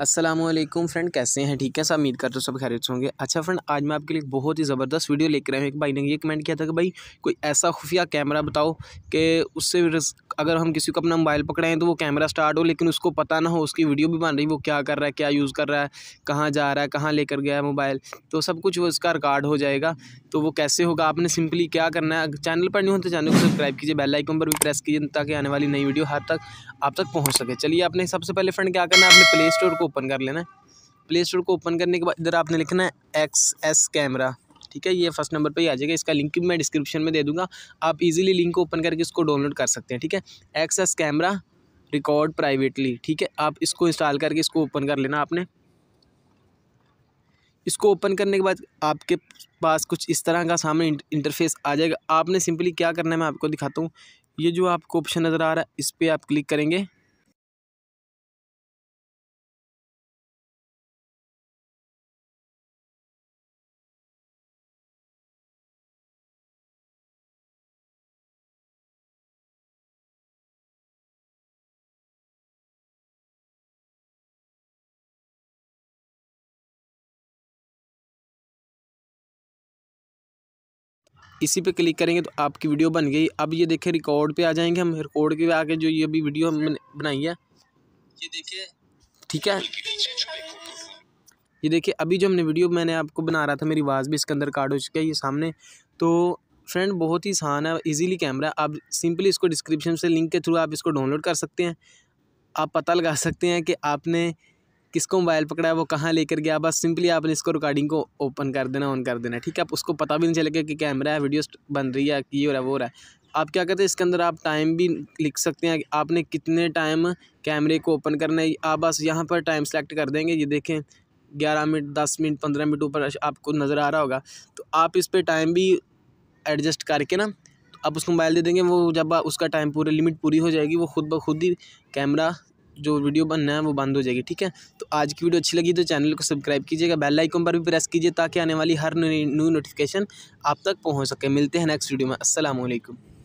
Aslam friend कैसे हैं ठीक है सब उम्मीद करते हो सब खैरियत होंगे अच्छा फ्रेंड आज मैं आपके लिए बहुत ही ज़बरदस्त वीडियो लेकर आया हूँ एक भाई ने ये कमेंट किया था कि भाई कोई ऐसा खुफिया कैमरा बताओ कि उससे अगर हम किसी को अपना मोबाइल पकड़े हैं तो वो कैमरा स्टार्ट हो लेकिन उसको पता ना हो उसकी वीडियो भी बन रही वो क्या कर रहा है क्या यूज़ कर रहा है कहाँ जा रहा है कहाँ लेकर गया है मोबाइल तो सब कुछ वो इसका रिकॉर्ड हो जाएगा तो वो कैसे होगा आपने सिंपली क्या करना है चैनल पर नहीं हो तो चैनल को सब्सक्राइब कीजिए बेल आइकन पर भी प्रेस कीजिए ताकि आने वाली नई वीडियो हर तक आप तक पहुँच सके चलिए आपने सबसे पहले फ्रेंड क्या करना है आपने प्ले स्टोर को ओपन कर लेना है प्ले स्टोर को ओपन करने के बाद इधर आपने लिखना है एक्स एस कैमरा ठीक है ये फर्स्ट नंबर पर ही आ जाएगा इसका लिंक भी मैं डिस्क्रिप्शन में दे दूँगा आप इजीली लिंक ओपन करके इसको डाउनलोड कर सकते हैं ठीक है एक्सेस कैमरा रिकॉर्ड प्राइवेटली ठीक है आप इसको इंस्टॉल करके इसको ओपन कर लेना आपने इसको ओपन करने के बाद आपके पास कुछ इस तरह का सामने इंटरफेस आ जाएगा आपने सिंपली क्या करना है मैं आपको दिखाता हूँ ये जो आपको ऑप्शन नज़र आ रहा है इस पर आप क्लिक करेंगे इसी पे क्लिक करेंगे तो आपकी वीडियो बन गई अब ये देखिए रिकॉर्ड पे आ जाएंगे हम रिकॉर्ड के आगे जो ये अभी वीडियो हमने बनाई है ये देखिए ठीक है ये देखिए अभी जो हमने वीडियो मैंने आपको बना रहा था मेरी आवाज़ भी इसके अंदर कार्ड हो चुका है ये सामने तो फ्रेंड बहुत ही आसान है ईज़िली कैमरा आप सिंपली इसको डिस्क्रिप्शन से लिंक के थ्रू आप इसको डाउनलोड कर सकते हैं आप पता लगा सकते हैं कि आपने किसको मोबाइल पकड़ा है वो कहाँ लेकर गया बस सिंपली आपने इसको रिकॉर्डिंग को ओपन कर देना ऑन कर देना ठीक है आप उसको पता भी नहीं चलेगा कि कैमरा है वीडियो बन रही है ये हो रहा है वो हो रहा है आप क्या कहते हैं इसके अंदर आप टाइम भी लिख सकते हैं आपने कितने टाइम कैमरे को ओपन करना है आप बस यहाँ पर टाइम सेलेक्ट कर देंगे ये देखें ग्यारह मिनट दस मिनट पंद्रह मिनट ऊपर आपको नज़र आ रहा होगा तो आप इस पर टाइम भी एडजस्ट करके ना तो आप उसको मोबाइल दे देंगे वो जब उसका टाइम पूरा लिमिट पूरी हो जाएगी वो खुद ब खुद ही कैमरा जो वीडियो बनना है वो बंद हो जाएगी ठीक है तो आज की वीडियो अच्छी लगी तो चैनल को सब्सक्राइब कीजिएगा बेल आइकन पर भी प्रेस कीजिए ताकि आने वाली हर न्यू नोटिफिकेशन आप तक पहुँच सके मिलते हैं नेक्स्ट वीडियो में असलम